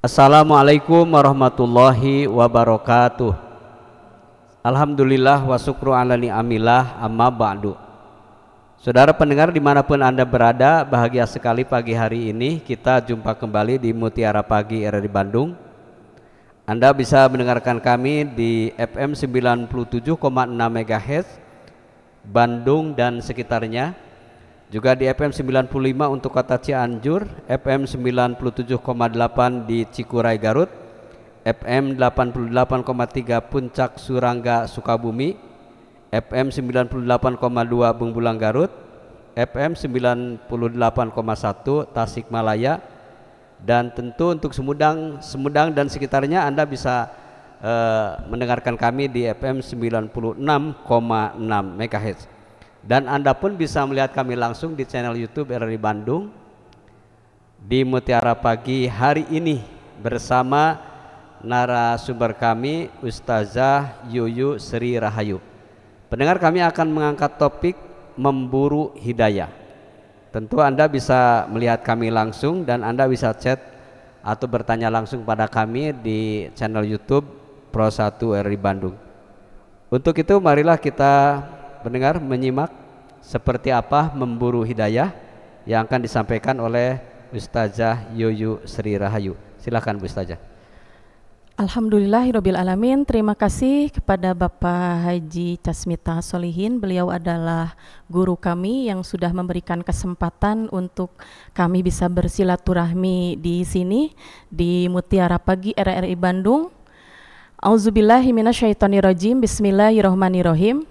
Assalamualaikum warahmatullahi wabarakatuh Alhamdulillah wa syukru ala ni'amillah amma ba'du Saudara pendengar dimanapun Anda berada Bahagia sekali pagi hari ini Kita jumpa kembali di Mutiara Pagi era di Bandung Anda bisa mendengarkan kami di FM 97,6 MHz Bandung dan sekitarnya juga di FM 95 untuk kota Cianjur, FM 97,8 di Cikuray Garut, FM 88,3 Puncak Surangga Sukabumi, FM 98,2 Bungbulang Garut, FM 98,1 Tasikmalaya dan tentu untuk Semudang, Semudang dan sekitarnya Anda bisa uh, mendengarkan kami di FM 96,6 MHz. Dan Anda pun bisa melihat kami langsung di channel YouTube RRI Bandung di Mutiara Pagi hari ini bersama narasumber kami Ustazah Yuyu Sri Rahayu. Pendengar kami akan mengangkat topik memburu hidayah. Tentu Anda bisa melihat kami langsung dan Anda bisa chat atau bertanya langsung pada kami di channel YouTube Pro 1 RRI Bandung. Untuk itu marilah kita pendengar menyimak seperti apa memburu hidayah yang akan disampaikan oleh Ustazah Yuyu Sri Rahayu. Silakan Bu Ustazah. Alhamdulillahirabbil alamin. Terima kasih kepada Bapak Haji Casmita Solihin. Beliau adalah guru kami yang sudah memberikan kesempatan untuk kami bisa bersilaturahmi di sini di Mutiara Pagi RRI Bandung. minasyaitonirrajim. Bismillahirrohmanirrohim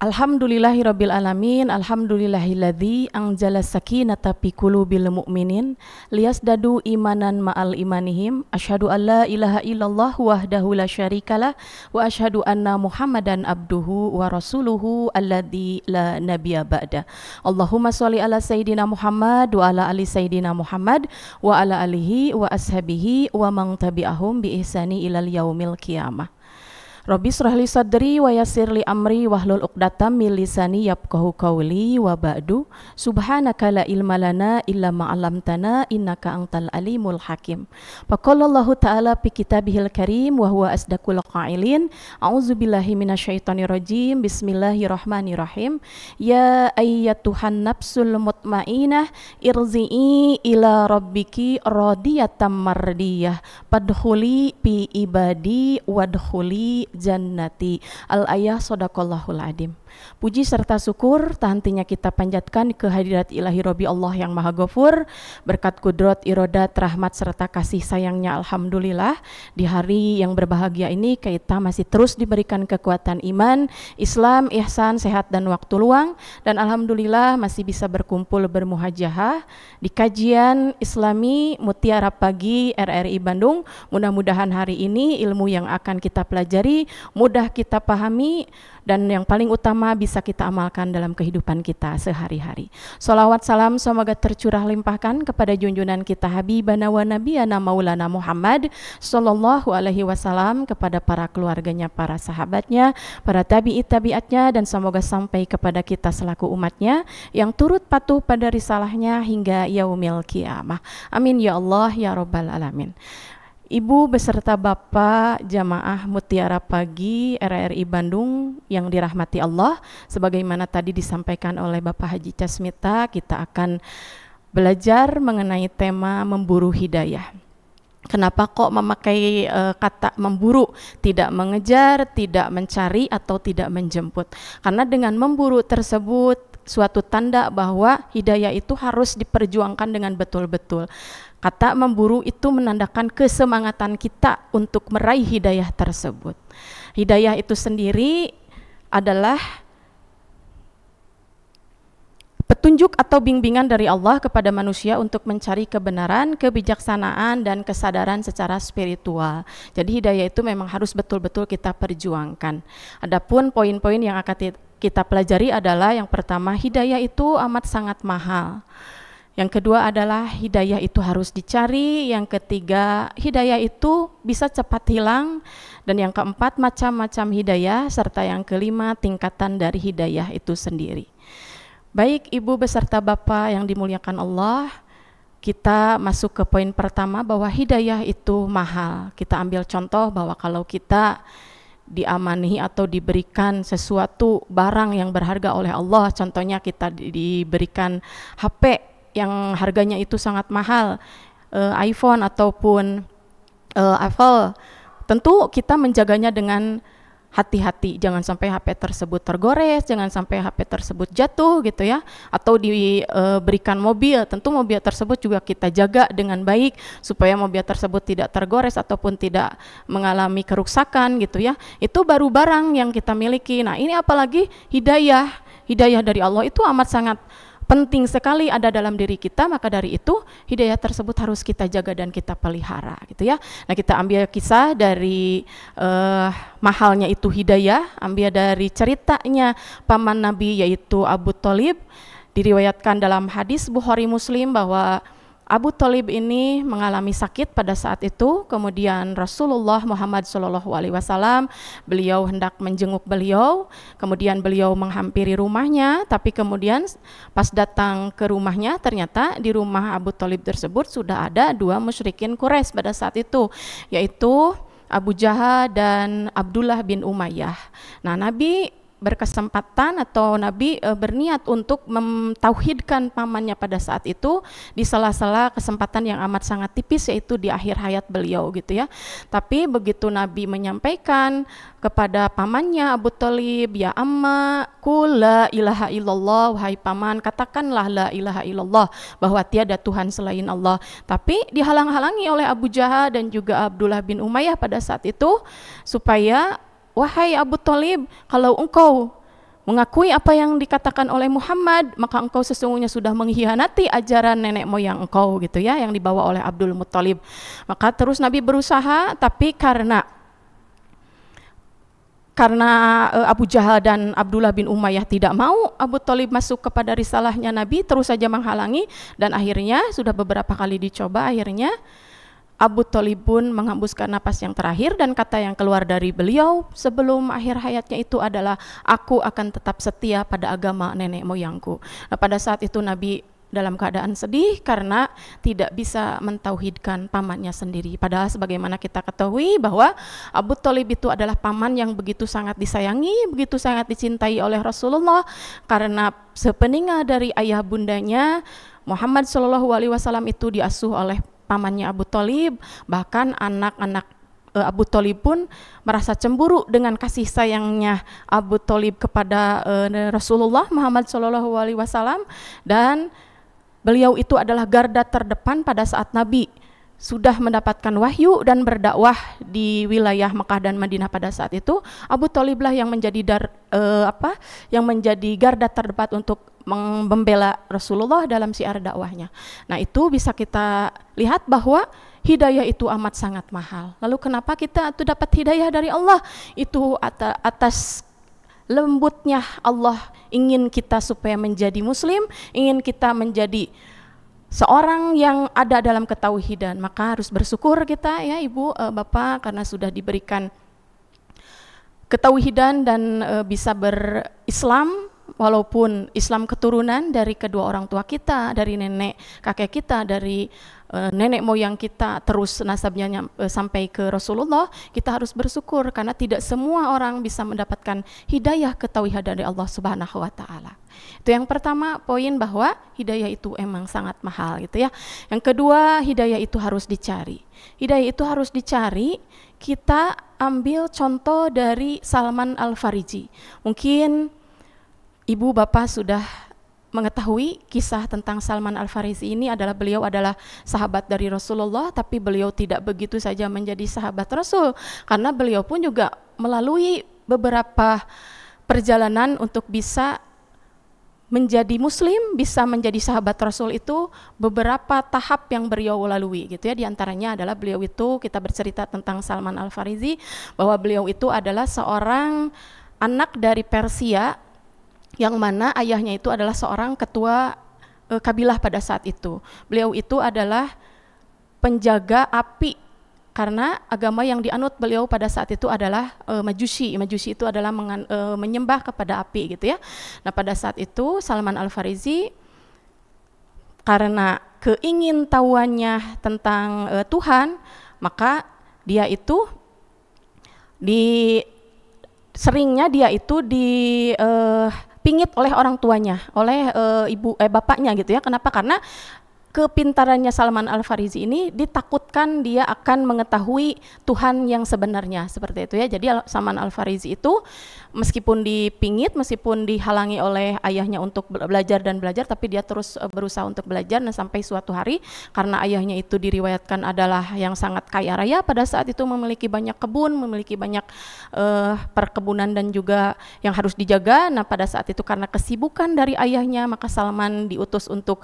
Alhamdulillahi alamin alhamdulillahilladzi anzala sakinata fi qulubil mu'minin liyasdadu imanan ma'al imanihim asyhadu an ilaha illallah wahdahu la syarikalah wa asyhadu anna muhammadan abduhu wa rasuluhu alladzi la nabiyya ba'da Allahumma sholli ala sayidina Muhammad wa ala ali sayidina Muhammad wa ala alihi wa ashabihi wa man tabi'ahum bi ihsani ilal yaumil qiyamah Robis rahli sadri wa yassirli amri wahlul uqdatam min lisani yafqahu qawli wa ba'du subhanaka la ilma lana illa ma 'allamtana innaka antal alimul hakim. Faqala Allahu ta'ala fi kitabihil karim wa huwa asdaqul qailin a'udzubillahi minasyaitonirrajim bismillahirrahmanirrahim ya ayyatuhan nafsul mutmainah irzi'i ila rabbiki radiyatan mardiyah padkhuli fi ibadi wadkhuli jannati al ayah sodakallahul adim Puji serta syukur tahantinya kita panjatkan ke hadirat ilahi Robi Allah yang Maha Gofur, berkat kudrot, irodat, rahmat, serta kasih sayangnya Alhamdulillah. Di hari yang berbahagia ini kita masih terus diberikan kekuatan iman, Islam, ihsan, sehat, dan waktu luang. Dan Alhamdulillah masih bisa berkumpul bermuhajahah di kajian Islami Mutiara Pagi RRI Bandung. Mudah-mudahan hari ini ilmu yang akan kita pelajari mudah kita pahami dan yang paling utama bisa kita amalkan dalam kehidupan kita sehari-hari. Salawat salam semoga tercurah limpahkan kepada junjunan kita Habibana wa Nabiyana Maulana Muhammad Sallallahu Alaihi Wasallam kepada para keluarganya, para sahabatnya, para tabi'it tabiatnya dan semoga sampai kepada kita selaku umatnya yang turut patuh pada risalahnya hingga yaumil kiamah. Amin ya Allah ya Rabbal Alamin. Ibu beserta Bapak Jamaah Mutiara Pagi RRI Bandung yang dirahmati Allah, sebagaimana tadi disampaikan oleh Bapak Haji Casmita, kita akan belajar mengenai tema memburu hidayah. Kenapa kok memakai e, kata memburu, tidak mengejar, tidak mencari atau tidak menjemput? Karena dengan memburu tersebut suatu tanda bahwa hidayah itu harus diperjuangkan dengan betul-betul. Kata memburu itu menandakan kesemangatan kita untuk meraih hidayah tersebut. Hidayah itu sendiri adalah petunjuk atau bimbingan dari Allah kepada manusia untuk mencari kebenaran, kebijaksanaan, dan kesadaran secara spiritual. Jadi hidayah itu memang harus betul-betul kita perjuangkan. Adapun poin-poin yang akan kita pelajari adalah yang pertama, hidayah itu amat sangat mahal. Yang kedua adalah hidayah itu harus dicari, yang ketiga hidayah itu bisa cepat hilang dan yang keempat macam-macam hidayah serta yang kelima tingkatan dari hidayah itu sendiri. Baik Ibu beserta Bapak yang dimuliakan Allah, kita masuk ke poin pertama bahwa hidayah itu mahal. Kita ambil contoh bahwa kalau kita diamanahi atau diberikan sesuatu barang yang berharga oleh Allah, contohnya kita diberikan HP yang harganya itu sangat mahal, uh, iPhone ataupun uh, Apple, tentu kita menjaganya dengan hati-hati jangan sampai HP tersebut tergores, jangan sampai HP tersebut jatuh gitu ya atau diberikan eh, e, mobil. Tentu mobil tersebut juga kita jaga dengan baik supaya mobil tersebut tidak tergores ataupun tidak mengalami kerusakan gitu ya. Itu baru barang yang kita miliki. Nah, ini apalagi hidayah. Hidayah dari Allah itu amat sangat penting sekali ada dalam diri kita, maka dari itu hidayah tersebut harus kita jaga dan kita pelihara gitu ya. Nah, kita ambil kisah dari uh, mahalnya itu hidayah, ambil dari ceritanya paman Nabi yaitu Abu Thalib diriwayatkan dalam hadis Bukhari Muslim bahwa Abu Talib ini mengalami sakit pada saat itu, kemudian Rasulullah Muhammad SAW beliau hendak menjenguk beliau, kemudian beliau menghampiri rumahnya, tapi kemudian pas datang ke rumahnya ternyata di rumah Abu Talib tersebut sudah ada dua musyrikin Quraisy pada saat itu, yaitu Abu Jahal dan Abdullah bin Umayyah. Nah, Nabi berkesempatan atau Nabi uh, berniat untuk mentauhidkan pamannya pada saat itu di sela-sela kesempatan yang amat sangat tipis yaitu di akhir hayat beliau gitu ya. Tapi begitu Nabi menyampaikan kepada pamannya Abu Talib, ya amma kula ilaha illallah wahai paman katakanlah la ilaha illallah bahwa tiada Tuhan selain Allah. Tapi dihalang-halangi oleh Abu Jahal dan juga Abdullah bin Umayyah pada saat itu supaya Wahai Abu Talib, kalau engkau mengakui apa yang dikatakan oleh Muhammad, maka engkau sesungguhnya sudah mengkhianati ajaran nenek moyang engkau gitu ya yang dibawa oleh Abdul Muthalib. Maka terus Nabi berusaha tapi karena karena eh, Abu Jahal dan Abdullah bin Umayyah tidak mau Abu Talib masuk kepada risalahnya Nabi terus saja menghalangi dan akhirnya sudah beberapa kali dicoba akhirnya Abu Talib pun menghembuskan napas yang terakhir dan kata yang keluar dari beliau sebelum akhir hayatnya itu adalah aku akan tetap setia pada agama nenek moyangku. Nah, pada saat itu Nabi dalam keadaan sedih karena tidak bisa mentauhidkan pamannya sendiri. Padahal sebagaimana kita ketahui bahwa Abu Talib itu adalah paman yang begitu sangat disayangi, begitu sangat dicintai oleh Rasulullah karena sepeninggal dari ayah bundanya Muhammad Shallallahu Alaihi Wasallam itu diasuh oleh pamannya Abu Talib, bahkan anak-anak eh, Abu Talib pun merasa cemburu dengan kasih sayangnya Abu Talib kepada uh, Rasulullah Muhammad Shallallahu Alaihi Wasallam dan beliau itu adalah garda terdepan pada saat Nabi sudah mendapatkan wahyu dan berdakwah di wilayah Mekah dan Madinah pada saat itu Abu Talib lah yang menjadi dar, uh, apa yang menjadi garda terdepan untuk membela Rasulullah dalam siar dakwahnya. Nah, itu bisa kita lihat bahwa hidayah itu amat sangat mahal. Lalu kenapa kita itu dapat hidayah dari Allah? Itu atas lembutnya Allah ingin kita supaya menjadi muslim, ingin kita menjadi seorang yang ada dalam ketauhidan. Maka harus bersyukur kita ya Ibu, eh, Bapak karena sudah diberikan ketauhidan dan eh, bisa berislam walaupun Islam keturunan dari kedua orang tua kita, dari nenek kakek kita, dari uh, nenek moyang kita terus nasabnya nyam, eh, sampai ke Rasulullah, kita harus bersyukur karena tidak semua orang bisa mendapatkan hidayah ketauhidan dari Allah Subhanahu wa taala. Itu yang pertama poin bahwa hidayah itu emang sangat mahal gitu ya. Yang kedua, hidayah itu harus dicari. Hidayah itu harus dicari kita ambil contoh dari Salman Al-Fariji. Mungkin Ibu Bapak sudah mengetahui kisah tentang Salman Al-Farisi ini adalah beliau adalah sahabat dari Rasulullah tapi beliau tidak begitu saja menjadi sahabat Rasul karena beliau pun juga melalui beberapa perjalanan untuk bisa menjadi muslim, bisa menjadi sahabat Rasul itu beberapa tahap yang beliau lalui gitu ya. Di antaranya adalah beliau itu kita bercerita tentang Salman Al-Farisi bahwa beliau itu adalah seorang anak dari Persia yang mana ayahnya itu adalah seorang ketua e, kabilah pada saat itu. Beliau itu adalah penjaga api karena agama yang dianut beliau pada saat itu adalah e, majusi. Majusi itu adalah mengan, e, menyembah kepada api gitu ya. Nah, pada saat itu Salman Al-Farizi karena keingin tahuannya tentang e, Tuhan, maka dia itu di seringnya dia itu di uh, pingit oleh orang tuanya, oleh e, ibu eh bapaknya gitu ya. Kenapa? Karena kepintarannya Salman Al-Farizi ini ditakutkan dia akan mengetahui Tuhan yang sebenarnya seperti itu ya. Jadi Salman Al-Farizi itu meskipun dipingit, meskipun dihalangi oleh ayahnya untuk belajar dan belajar tapi dia terus e, berusaha untuk belajar nah sampai suatu hari karena ayahnya itu diriwayatkan adalah yang sangat kaya raya pada saat itu memiliki banyak kebun, memiliki banyak uh, perkebunan dan juga yang harus dijaga. Nah, pada saat itu karena kesibukan dari ayahnya maka Salman diutus untuk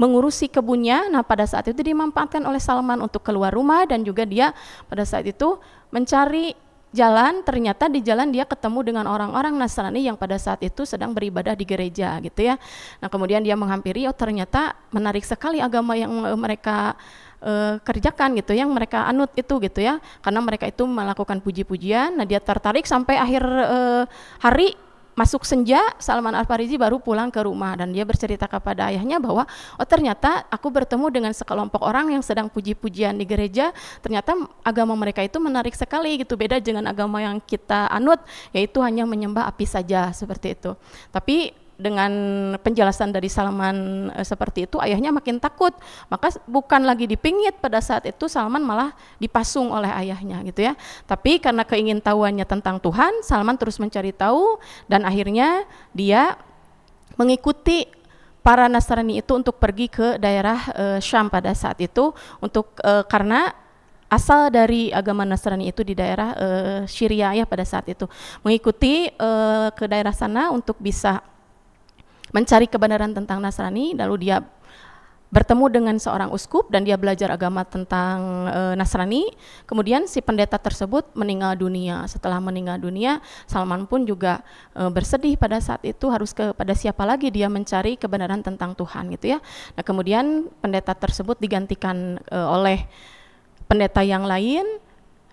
mengurusi kebunnya. Nah, pada saat itu dimanfaatkan oleh Salman untuk keluar rumah dan juga dia pada saat itu mencari jalan, ternyata di jalan dia ketemu dengan orang-orang Nasrani yang pada saat itu sedang beribadah di gereja gitu ya. Nah, kemudian dia menghampiri, oh ternyata menarik sekali agama yang mereka e, kerjakan gitu, yang mereka anut itu gitu ya. Karena mereka itu melakukan puji-pujian, nah dia tertarik sampai akhir e, hari masuk senja Salman Al Farisi baru pulang ke rumah dan dia bercerita kepada ayahnya bahwa oh ternyata aku bertemu dengan sekelompok orang yang sedang puji-pujian di gereja ternyata agama mereka itu menarik sekali gitu beda dengan agama yang kita anut yaitu hanya menyembah api saja seperti itu tapi dengan penjelasan dari Salman e, seperti itu ayahnya makin takut maka bukan lagi dipingit pada saat itu Salman malah dipasung oleh ayahnya gitu ya tapi karena keingintahuannya tentang Tuhan Salman terus mencari tahu dan akhirnya dia mengikuti para Nasrani itu untuk pergi ke daerah e, Syam pada saat itu untuk e, karena asal dari agama Nasrani itu di daerah e, Syria ya pada saat itu mengikuti e, ke daerah sana untuk bisa mencari kebenaran tentang Nasrani, lalu dia bertemu dengan seorang uskup dan dia belajar agama tentang e, Nasrani. Kemudian si pendeta tersebut meninggal dunia. Setelah meninggal dunia, Salman pun juga e, bersedih pada saat itu harus kepada siapa lagi dia mencari kebenaran tentang Tuhan gitu ya. Nah, kemudian pendeta tersebut digantikan e, oleh pendeta yang lain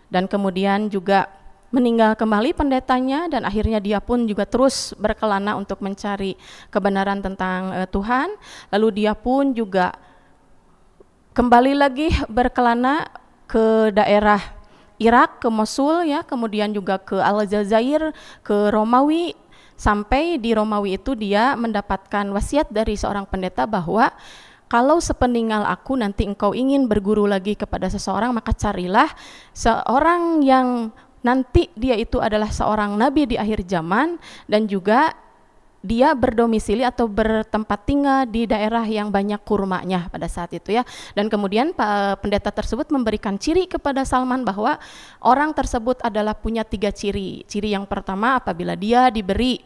dan kemudian juga meninggal kembali pendetanya dan akhirnya dia pun juga terus berkelana untuk mencari kebenaran tentang uh, Tuhan. Lalu dia pun juga kembali lagi berkelana ke daerah Irak, ke Mosul ya, kemudian juga ke Aljazair, ke Romawi sampai di Romawi itu dia mendapatkan wasiat dari seorang pendeta bahwa kalau sepeninggal aku nanti engkau ingin berguru lagi kepada seseorang maka carilah seorang yang nanti dia itu adalah seorang nabi di akhir zaman dan juga dia berdomisili atau bertempat tinggal di daerah yang banyak kurmanya pada saat itu ya. Dan kemudian pendeta tersebut memberikan ciri kepada Salman bahwa orang tersebut adalah punya tiga ciri. Ciri yang pertama apabila dia diberi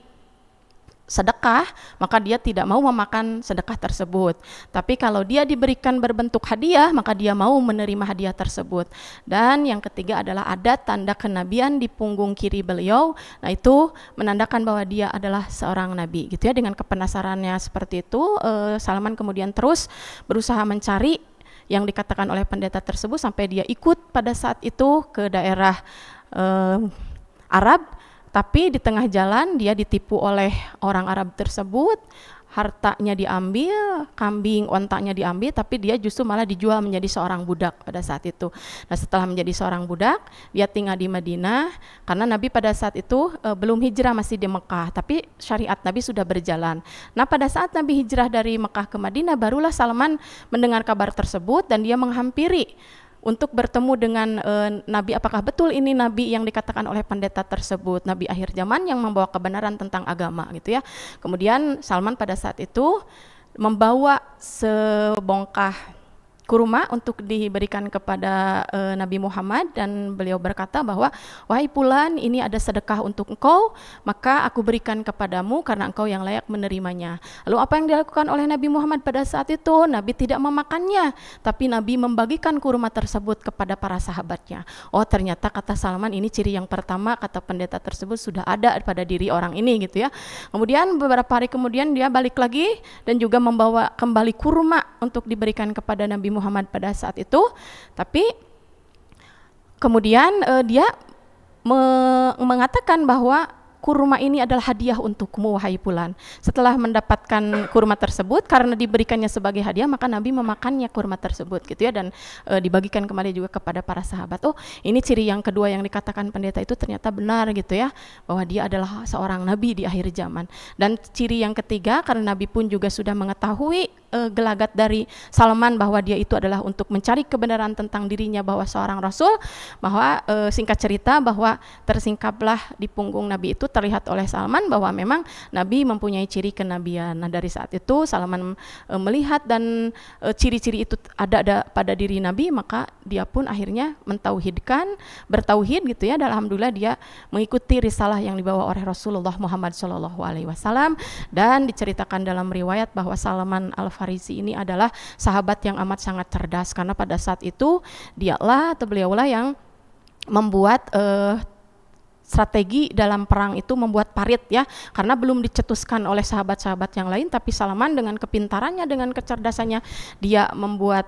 sedekah, maka dia tidak mau memakan sedekah tersebut. Tapi kalau dia diberikan berbentuk hadiah, maka dia mau menerima hadiah tersebut. Dan yang ketiga adalah ada tanda kenabian di punggung kiri beliau. Nah, itu menandakan bahwa dia adalah seorang nabi gitu ya. Dengan kepenasarannya seperti itu, eh, Salman kemudian terus berusaha mencari yang dikatakan oleh pendeta tersebut sampai dia ikut pada saat itu ke daerah eh, Arab tapi di tengah jalan dia ditipu oleh orang Arab tersebut, hartanya diambil, kambing ontaknya diambil, tapi dia justru malah dijual menjadi seorang budak pada saat itu. Nah setelah menjadi seorang budak, dia tinggal di Madinah, karena Nabi pada saat itu e, belum hijrah masih di Mekah, tapi syariat Nabi sudah berjalan. Nah pada saat Nabi hijrah dari Mekah ke Madinah, barulah Salman mendengar kabar tersebut dan dia menghampiri untuk bertemu dengan e, nabi apakah betul ini nabi yang dikatakan oleh pendeta tersebut nabi akhir zaman yang membawa kebenaran tentang agama gitu ya kemudian Salman pada saat itu membawa sebongkah kurma untuk diberikan kepada uh, Nabi Muhammad dan beliau berkata bahwa wahai Pulan ini ada sedekah untuk engkau maka aku berikan kepadamu karena engkau yang layak menerimanya. Lalu apa yang dilakukan oleh Nabi Muhammad pada saat itu? Nabi tidak memakannya tapi Nabi membagikan kurma tersebut kepada para sahabatnya. Oh ternyata kata Salman ini ciri yang pertama kata pendeta tersebut sudah ada pada diri orang ini gitu ya. Kemudian beberapa hari kemudian dia balik lagi dan juga membawa kembali kurma untuk diberikan kepada Nabi Muhammad Muhammad pada saat itu tapi kemudian uh, dia me mengatakan bahwa kurma ini adalah hadiah untukmu wahai bulan. Setelah mendapatkan kurma tersebut karena diberikannya sebagai hadiah maka Nabi memakannya kurma tersebut gitu ya dan e, dibagikan kembali juga kepada para sahabat. Oh, ini ciri yang kedua yang dikatakan pendeta itu ternyata benar gitu ya bahwa dia adalah seorang nabi di akhir zaman. Dan ciri yang ketiga karena Nabi pun juga sudah mengetahui e, gelagat dari Salman bahwa dia itu adalah untuk mencari kebenaran tentang dirinya bahwa seorang rasul bahwa e, singkat cerita bahwa tersingkaplah di punggung Nabi itu terlihat oleh Salman bahwa memang Nabi mempunyai ciri kenabian. Nah dari saat itu Salman e, melihat dan ciri e, ciri-ciri itu ada ada pada diri Nabi maka dia pun akhirnya mentauhidkan bertauhid gitu ya. Dan alhamdulillah dia mengikuti risalah yang dibawa oleh Rasulullah Muhammad Shallallahu Alaihi Wasallam dan diceritakan dalam riwayat bahwa Salman Al Farisi ini adalah sahabat yang amat sangat cerdas karena pada saat itu dialah atau beliaulah yang membuat uh, strategi dalam perang itu membuat parit ya karena belum dicetuskan oleh sahabat-sahabat yang lain tapi Salaman dengan kepintarannya dengan kecerdasannya dia membuat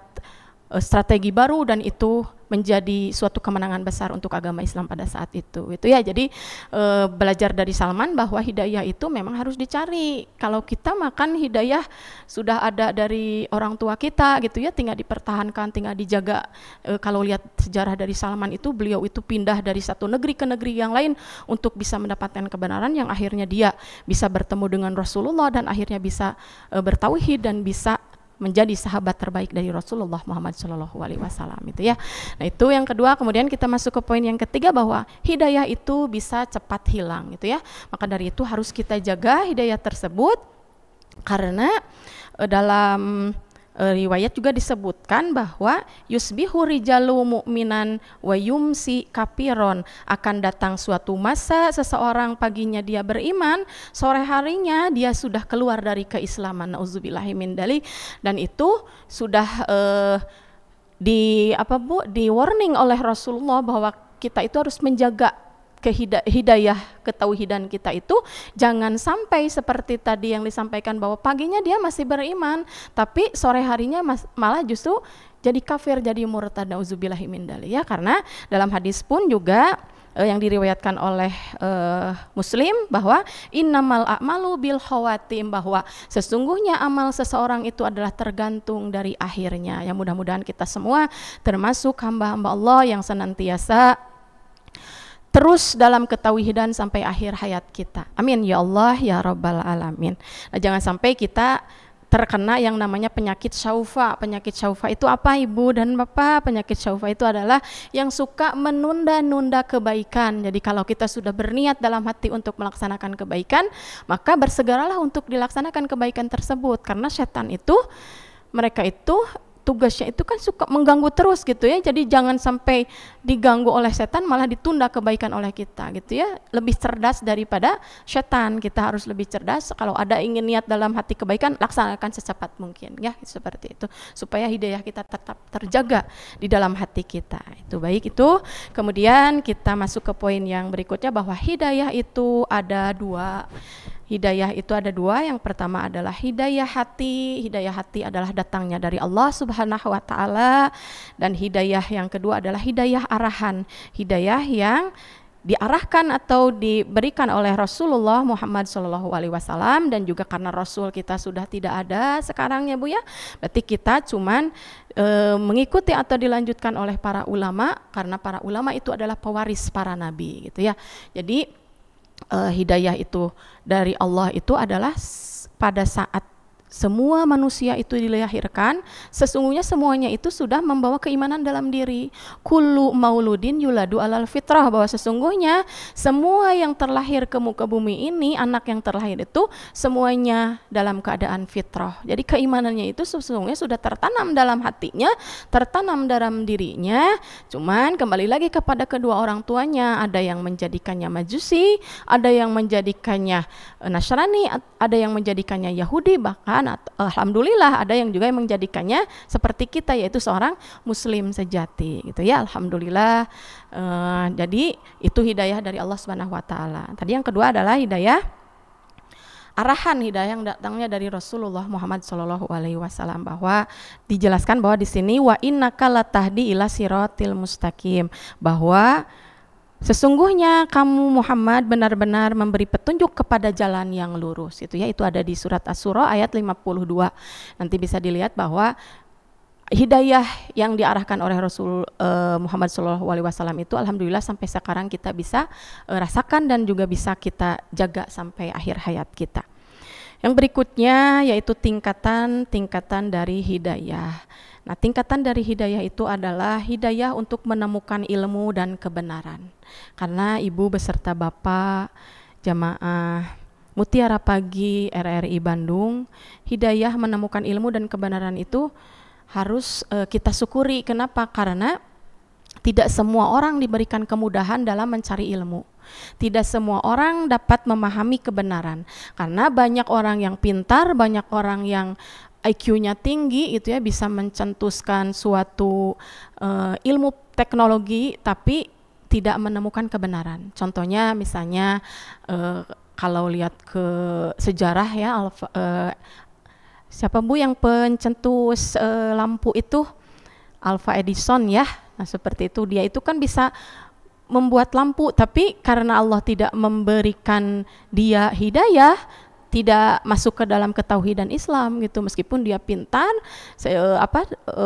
Eh, strategi baru dan itu menjadi suatu kemenangan besar untuk agama Islam pada saat itu. Itu ya jadi e, belajar dari Salman bahwa hidayah itu memang harus dicari. Kalau kita makan hidayah sudah ada dari orang tua kita gitu ya, tinggal dipertahankan, tinggal dijaga. E, kalau lihat sejarah dari Salman itu beliau itu pindah dari satu negeri ke negeri yang lain untuk bisa mendapatkan kebenaran yang akhirnya dia bisa bertemu dengan Rasulullah dan akhirnya bisa e, bertauhid dan bisa menjadi sahabat terbaik dari Rasulullah Muhammad Shallallahu Alaihi Wasallam itu ya. Nah itu yang kedua. Kemudian kita masuk ke poin yang ketiga bahwa hidayah itu bisa cepat hilang gitu ya. Maka dari itu harus kita jaga hidayah tersebut karena eh, dalam E, riwayat juga disebutkan bahwa yusbihu rijalu mu'minan wa yumsi kapiron akan datang suatu masa seseorang paginya dia beriman sore harinya dia sudah keluar dari keislaman min dali dan itu sudah eh, di apa Bu di warning oleh Rasulullah bahwa kita itu harus menjaga kehidayah ketauhidan kita itu jangan sampai seperti tadi yang disampaikan bahwa paginya dia masih beriman tapi sore harinya mas, malah justru jadi kafir jadi murtad nauzubillahi min ya karena dalam hadis pun juga eh, yang diriwayatkan oleh eh, muslim bahwa innamal a'malu bil khawatim bahwa sesungguhnya amal seseorang itu adalah tergantung dari akhirnya. yang mudah-mudahan kita semua termasuk hamba-hamba Allah yang senantiasa terus dalam ketauhidan sampai akhir hayat kita. Amin ya Allah ya Rabbal Alamin. Nah, jangan sampai kita terkena yang namanya penyakit syaufa. Penyakit syaufa itu apa ibu dan bapak? Penyakit syaufa itu adalah yang suka menunda-nunda kebaikan. Jadi kalau kita sudah berniat dalam hati untuk melaksanakan kebaikan, maka bersegeralah untuk dilaksanakan kebaikan tersebut. Karena setan itu, mereka itu tugasnya itu kan suka mengganggu terus gitu ya. Jadi jangan sampai diganggu oleh setan malah ditunda kebaikan oleh kita gitu ya. Lebih cerdas daripada setan. Kita harus lebih cerdas kalau ada ingin niat dalam hati kebaikan laksanakan secepat mungkin ya seperti itu supaya hidayah kita tetap terjaga di dalam hati kita. Itu baik itu. Kemudian kita masuk ke poin yang berikutnya bahwa hidayah itu ada dua Hidayah itu ada dua. Yang pertama adalah hidayah hati. Hidayah hati adalah datangnya dari Allah Subhanahu wa taala dan hidayah yang kedua adalah hidayah arahan. Hidayah yang diarahkan atau diberikan oleh Rasulullah Muhammad Shallallahu Alaihi Wasallam dan juga karena Rasul kita sudah tidak ada sekarang ya bu ya, berarti kita cuman e, mengikuti atau dilanjutkan oleh para ulama karena para ulama itu adalah pewaris para nabi gitu ya. Jadi uh, hidayah itu dari Allah itu adalah pada saat semua manusia itu dilahirkan sesungguhnya semuanya itu sudah membawa keimanan dalam diri kulu mauludin yuladu alal fitrah bahwa sesungguhnya semua yang terlahir ke muka bumi ini anak yang terlahir itu semuanya dalam keadaan fitrah jadi keimanannya itu sesungguhnya sudah tertanam dalam hatinya tertanam dalam dirinya cuman kembali lagi kepada kedua orang tuanya ada yang menjadikannya majusi ada yang menjadikannya eh, nasrani ada yang menjadikannya yahudi bahkan atau, alhamdulillah ada yang juga yang menjadikannya seperti kita yaitu seorang muslim sejati gitu ya alhamdulillah uh, jadi itu hidayah dari Allah Subhanahu wa taala. Tadi yang kedua adalah hidayah arahan hidayah yang datangnya dari Rasulullah Muhammad Shallallahu Alaihi Wasallam bahwa dijelaskan bahwa di sini wa inna kalatahdi ila sirotil mustaqim bahwa Sesungguhnya kamu Muhammad benar-benar memberi petunjuk kepada jalan yang lurus. Itu ya itu ada di surat As-Surah ayat 52. Nanti bisa dilihat bahwa hidayah yang diarahkan oleh Rasul eh, Muhammad Shallallahu Alaihi Wasallam itu, alhamdulillah sampai sekarang kita bisa eh, rasakan dan juga bisa kita jaga sampai akhir hayat kita. Yang berikutnya yaitu tingkatan-tingkatan dari hidayah. Nah, tingkatan dari hidayah itu adalah hidayah untuk menemukan ilmu dan kebenaran. Karena ibu beserta bapak jamaah Mutiara Pagi RRI Bandung, hidayah menemukan ilmu dan kebenaran itu harus e, kita syukuri. Kenapa? Karena tidak semua orang diberikan kemudahan dalam mencari ilmu. Tidak semua orang dapat memahami kebenaran, karena banyak orang yang pintar, banyak orang yang IQ-nya tinggi itu ya bisa mencetuskan suatu uh, ilmu teknologi tapi tidak menemukan kebenaran. Contohnya misalnya uh, kalau lihat ke sejarah ya alfa, uh, eh, siapa Bu yang pencetus uh, lampu itu Alpha Edison ya. Nah, seperti itu dia itu kan bisa membuat lampu tapi karena Allah tidak memberikan dia hidayah tidak masuk ke dalam ketauhidan Islam gitu meskipun dia pintar se eh, apa e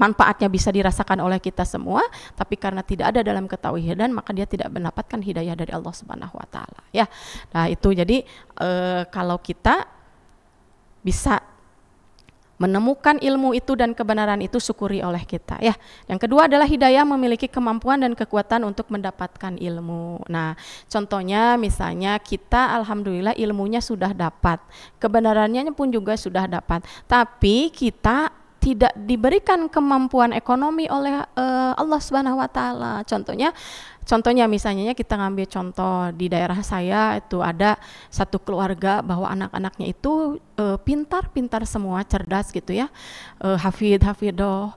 manfaatnya bisa dirasakan oleh kita semua tapi karena tidak ada dalam ketauhidan maka dia tidak mendapatkan hidayah dari Allah Subhanahu wa taala ya. Nah, itu jadi e kalau kita bisa menemukan ilmu itu dan kebenaran itu syukuri oleh kita ya. Yang kedua adalah hidayah memiliki kemampuan dan kekuatan untuk mendapatkan ilmu. Nah, contohnya misalnya kita alhamdulillah ilmunya sudah dapat, kebenarannya pun juga sudah dapat, tapi kita tidak diberikan kemampuan ekonomi oleh uh, Allah Subhanahu wa taala. Contohnya contohnya misalnya ya, kita ngambil contoh di daerah saya itu ada satu keluarga bahwa anak-anaknya itu eh, pintar-pintar uh, semua, cerdas gitu ya. Uh, eh, hafid, hafidoh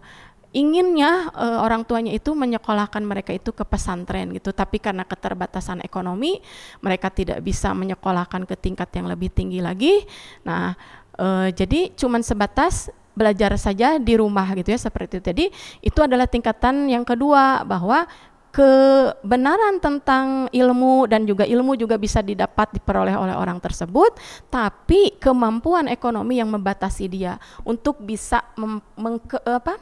inginnya e, orang tuanya itu menyekolahkan mereka itu ke pesantren gitu tapi karena keterbatasan ekonomi mereka tidak bisa menyekolahkan ke tingkat yang lebih tinggi lagi nah e, jadi cuman sebatas belajar saja di rumah gitu ya seperti itu. Jadi itu adalah tingkatan yang kedua bahwa kebenaran tentang ilmu dan juga ilmu juga bisa didapat diperoleh oleh orang tersebut, tapi kemampuan ekonomi yang membatasi dia untuk bisa mengke, apa,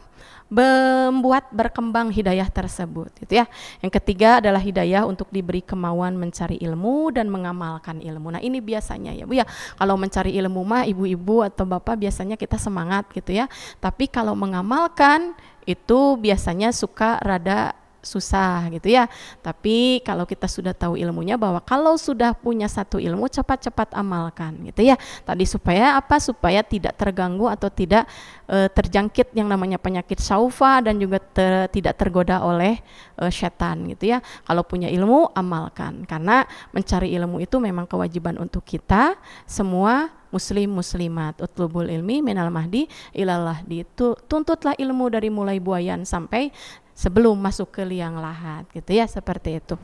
membuat berkembang hidayah tersebut gitu ya. Yang ketiga adalah hidayah untuk diberi kemauan mencari ilmu dan mengamalkan ilmu. Nah, ini biasanya ya Bu ya. Kalau mencari ilmu mah ibu-ibu atau bapak biasanya kita semangat gitu ya. Tapi kalau mengamalkan itu biasanya suka rada susah gitu ya. Tapi kalau kita sudah tahu ilmunya bahwa kalau sudah punya satu ilmu cepat-cepat amalkan gitu ya. Tadi supaya apa? Supaya tidak terganggu atau tidak e, terjangkit yang namanya penyakit saufa dan juga ter, tidak tergoda oleh e, setan gitu ya. Kalau punya ilmu amalkan karena mencari ilmu itu memang kewajiban untuk kita semua muslim muslimat utlubul ilmi minal mahdi ilallah itu tuntutlah ilmu dari mulai buayan sampai sebelum masuk ke liang lahat gitu ya seperti itu.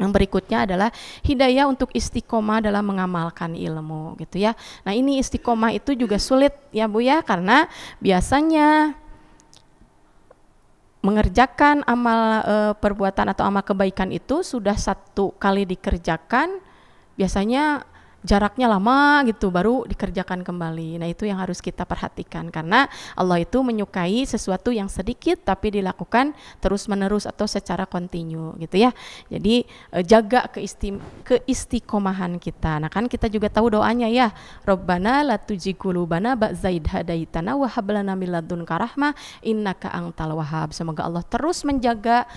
Yang berikutnya adalah hidayah untuk istiqomah dalam mengamalkan ilmu gitu ya. Nah, ini istiqomah itu juga sulit ya Bu ya karena biasanya mengerjakan amal e, perbuatan atau amal kebaikan itu sudah satu kali dikerjakan biasanya jaraknya lama gitu baru dikerjakan kembali. Nah, itu yang harus kita perhatikan karena Allah itu menyukai sesuatu yang sedikit tapi dilakukan terus-menerus atau secara kontinu gitu ya. Jadi eh, jaga keistim keistiqomahan kita. Nah, kan kita juga tahu doanya ya. Rabbana la tujikulubana ba'zaid hadaitana wa karahma inna min ladunka rahmah innaka Semoga Allah terus menjaga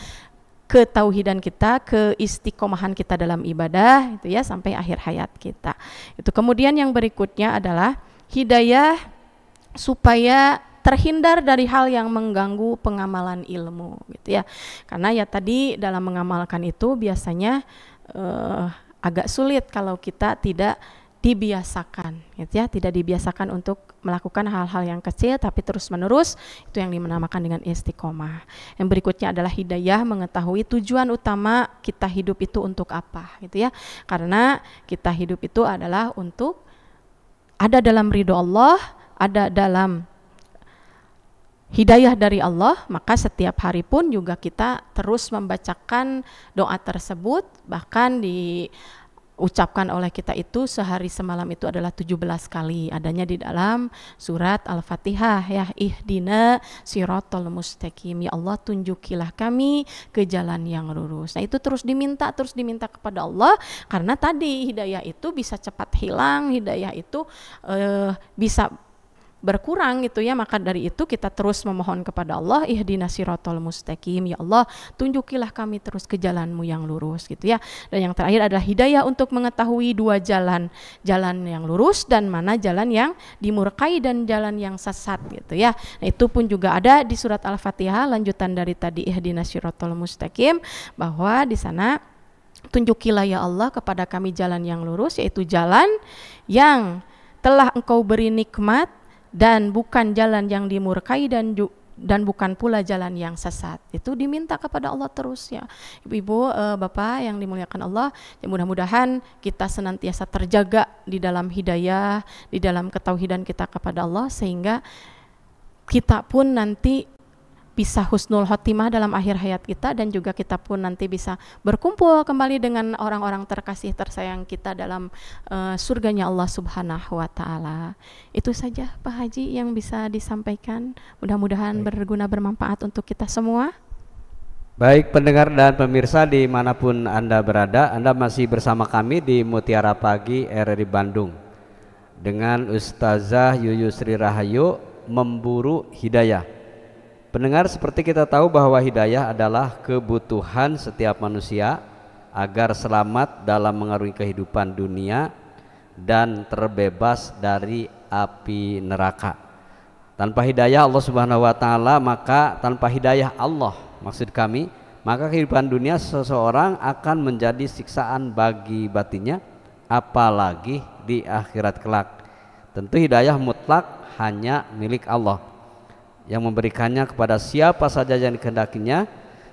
ketauhidan kita, keistiqomahan kita dalam ibadah itu ya sampai akhir hayat kita. Itu kemudian yang berikutnya adalah hidayah supaya terhindar dari hal yang mengganggu pengamalan ilmu gitu ya karena ya tadi dalam mengamalkan itu biasanya uh, agak sulit kalau kita tidak dibiasakan gitu ya tidak dibiasakan untuk melakukan hal-hal yang kecil tapi terus menerus itu yang dinamakan dengan istiqomah yang berikutnya adalah hidayah mengetahui tujuan utama kita hidup itu untuk apa gitu ya karena kita hidup itu adalah untuk ada dalam ridho Allah ada dalam hidayah dari Allah, maka setiap hari pun juga kita terus membacakan doa tersebut, bahkan di ucapkan oleh kita itu sehari semalam itu adalah 17 kali adanya di dalam surat Al-Fatihah ya ihdina sirotol mustaqim ya Allah tunjukilah kami ke jalan yang lurus. Nah, itu terus diminta terus diminta kepada Allah karena tadi hidayah itu bisa cepat hilang, hidayah itu eh, bisa berkurang gitu ya maka dari itu kita terus memohon kepada Allah ihdina sirotol mustaqim ya Allah tunjukilah kami terus ke jalanmu yang lurus gitu ya dan yang terakhir adalah hidayah untuk mengetahui dua jalan jalan yang lurus dan mana jalan yang dimurkai dan jalan yang sesat gitu ya nah itu pun juga ada di surat al-fatihah lanjutan dari tadi ihdina sirotol mustaqim bahwa di sana tunjukilah ya Allah kepada kami jalan yang lurus yaitu jalan yang telah engkau beri nikmat dan bukan jalan yang dimurkai dan dan bukan pula jalan yang sesat. Itu diminta kepada Allah terus ya. Ibu-ibu, e, Bapak yang dimuliakan Allah, ya mudah-mudahan kita senantiasa terjaga di dalam hidayah, di dalam ketauhidan kita kepada Allah sehingga kita pun nanti bisa husnul khotimah dalam akhir hayat kita dan juga kita pun nanti bisa berkumpul kembali dengan orang-orang terkasih tersayang kita dalam uh, surganya Allah Subhanahu wa taala. Itu saja Pak Haji yang bisa disampaikan. Mudah-mudahan berguna bermanfaat untuk kita semua. Baik pendengar dan pemirsa dimanapun Anda berada, Anda masih bersama kami di Mutiara Pagi RRI Bandung dengan Ustazah Yuyusri Rahayu memburu hidayah. Pendengar, seperti kita tahu bahwa hidayah adalah kebutuhan setiap manusia agar selamat dalam mengarungi kehidupan dunia dan terbebas dari api neraka. Tanpa hidayah Allah Subhanahu wa taala, maka tanpa hidayah Allah, maksud kami, maka kehidupan dunia seseorang akan menjadi siksaan bagi batinnya apalagi di akhirat kelak. Tentu hidayah mutlak hanya milik Allah yang memberikannya kepada siapa saja yang dikehendakinya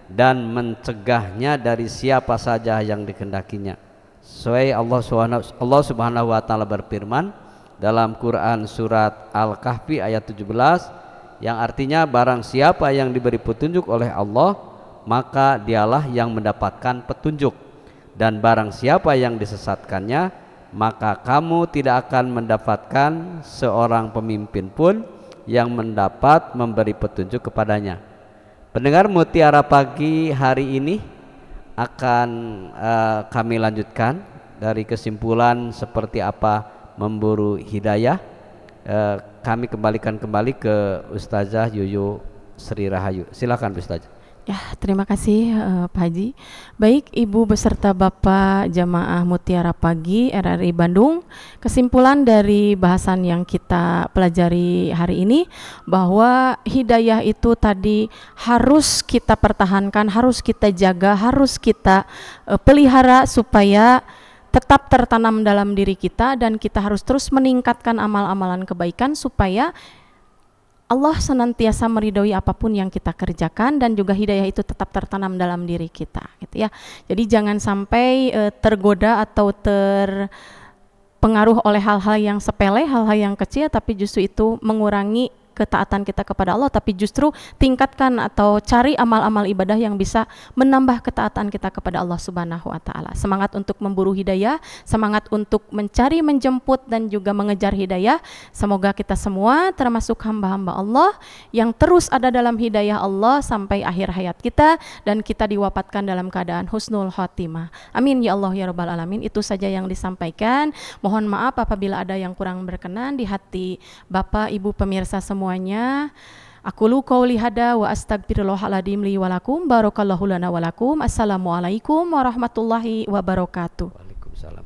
dan mencegahnya dari siapa saja yang dikehendakinya. Sesuai Allah Subhanahu Allah Subhanahu wa taala berfirman dalam Quran surat Al-Kahfi ayat 17 yang artinya barang siapa yang diberi petunjuk oleh Allah maka dialah yang mendapatkan petunjuk dan barang siapa yang disesatkannya maka kamu tidak akan mendapatkan seorang pemimpin pun yang mendapat memberi petunjuk kepadanya. Pendengar mutiara pagi hari ini akan uh, kami lanjutkan dari kesimpulan seperti apa memburu hidayah. Uh, kami kembalikan kembali ke Ustazah Yuyu Sri Rahayu. Silakan Ustazah. Ya, terima kasih uh, Pak Haji. Baik, Ibu beserta Bapak Jamaah Mutiara Pagi RRI Bandung, kesimpulan dari bahasan yang kita pelajari hari ini bahwa hidayah itu tadi harus kita pertahankan, harus kita jaga, harus kita uh, pelihara supaya tetap tertanam dalam diri kita dan kita harus terus meningkatkan amal-amalan kebaikan supaya Allah senantiasa meridhoi apapun yang kita kerjakan dan juga hidayah itu tetap tertanam dalam diri kita gitu ya. Jadi jangan sampai e, tergoda atau terpengaruh oleh hal-hal yang sepele, hal-hal yang kecil tapi justru itu mengurangi ketaatan kita kepada Allah tapi justru tingkatkan atau cari amal-amal ibadah yang bisa menambah ketaatan kita kepada Allah Subhanahu wa taala. Semangat untuk memburu hidayah, semangat untuk mencari, menjemput dan juga mengejar hidayah. Semoga kita semua termasuk hamba-hamba Allah yang terus ada dalam hidayah Allah sampai akhir hayat kita dan kita diwafatkan dalam keadaan husnul khotimah. Amin ya Allah ya rabbal alamin. Itu saja yang disampaikan. Mohon maaf apabila ada yang kurang berkenan di hati Bapak Ibu pemirsa semua semuanya. Aku lu kau lihada wa astagfirullahaladzim li walakum barakallahu lana walakum. Assalamualaikum warahmatullahi wabarakatuh. Waalaikumsalam.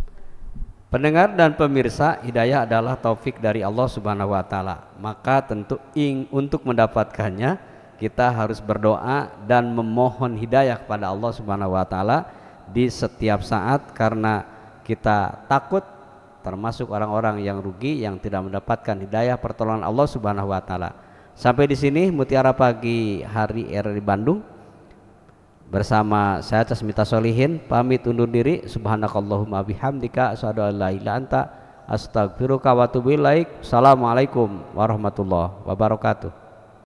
Pendengar dan pemirsa, hidayah adalah taufik dari Allah Subhanahu wa taala. Maka tentu ing untuk mendapatkannya kita harus berdoa dan memohon hidayah kepada Allah Subhanahu wa taala di setiap saat karena kita takut termasuk orang-orang yang rugi yang tidak mendapatkan hidayah pertolongan Allah Subhanahu wa taala. Sampai di sini Mutiara Pagi hari RRI Bandung bersama saya Casmita Solihin pamit undur diri subhanakallahumma bihamdika asyhadu an la ilaha anta astaghfiruka wa atubu ilaik. Assalamualaikum warahmatullahi wabarakatuh.